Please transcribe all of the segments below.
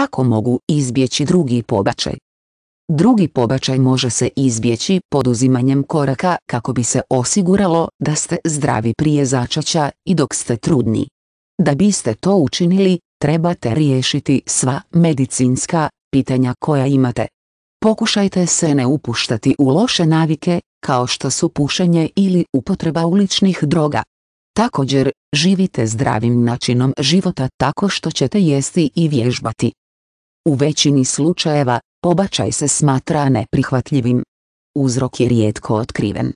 Kako mogu izbjeći drugi pobačaj? Drugi pobačaj može se izbjeći poduzimanjem koraka kako bi se osiguralo da ste zdravi prije začaća i dok ste trudni. Da biste to učinili, trebate riješiti sva medicinska pitanja koja imate. Pokušajte se ne upuštati u loše navike, kao što su pušenje ili upotreba uličnih droga. Također, živite zdravim načinom života tako što ćete jesti i vježbati. U većini slučajeva, pobačaj se smatra neprihvatljivim. Uzrok je rijetko otkriven.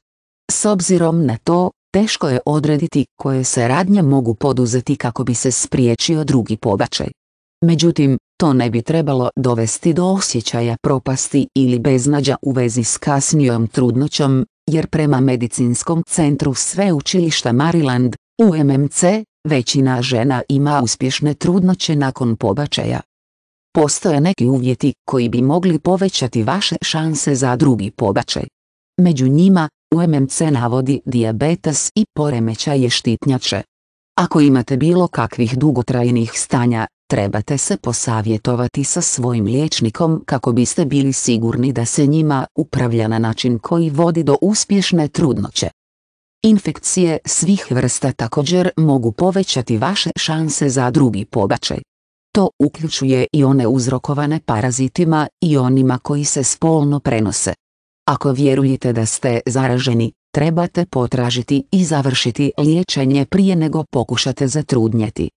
S obzirom na to, teško je odrediti koje se radnje mogu poduzeti kako bi se spriječio drugi pobačaj. Međutim, to ne bi trebalo dovesti do osjećaja propasti ili beznađa u vezi s kasnijom trudnoćom, jer prema medicinskom centru sveučilišta Maryland, UMMC, većina žena ima uspješne trudnoće nakon pobačaja. Postoje neki uvjeti koji bi mogli povećati vaše šanse za drugi pobačaj. Među njima, UMMC navodi dijabetes i poremećaje štitnjače. Ako imate bilo kakvih dugotrajnih stanja, trebate se posavjetovati sa svojim liječnikom kako biste bili sigurni da se njima upravlja na način koji vodi do uspješne trudnoće. Infekcije svih vrsta također mogu povećati vaše šanse za drugi pobačaj. To uključuje i one uzrokovane parazitima i onima koji se spolno prenose. Ako vjerujete da ste zaraženi, trebate potražiti i završiti liječenje prije nego pokušate zatrudnjeti.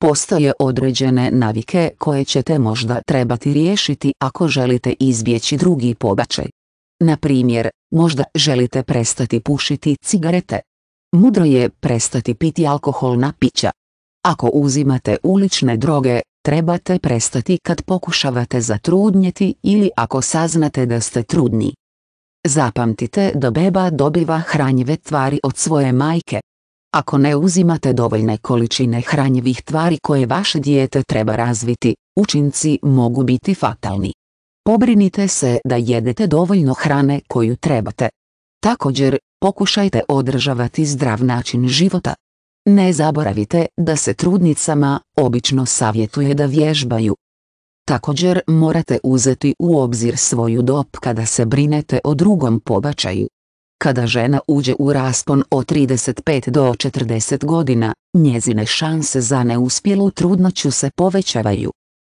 Postoje određene navike koje ćete možda trebati riješiti ako želite izbjeći drugi pobačaj. Na primjer, možda želite prestati pušiti cigarete. Mudro je prestati piti alkoholna pića. Ako uzimate ulične droge, trebate prestati kad pokušavate zatrudnjeti ili ako saznate da ste trudni. Zapamtite da beba dobiva hranjive tvari od svoje majke. Ako ne uzimate dovoljne količine hranjivih tvari koje vaše dijete treba razviti, učinci mogu biti fatalni. Pobrinite se da jedete dovoljno hrane koju trebate. Također, pokušajte održavati zdrav način života. Ne zaboravite da se trudnicama obično savjetuje da vježbaju. Također morate uzeti u obzir svoju dob kada se brinete o drugom pobačaju. Kada žena uđe u raspon od 35 do 40 godina, njezine šanse za neuspjelu trudnoću se povećavaju.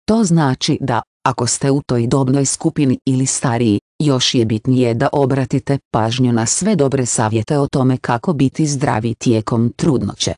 To znači da, ako ste u toj dobnoj skupini ili stariji, još je bitnije da obratite pažnju na sve dobre savjete o tome kako biti zdravi tijekom trudnoće.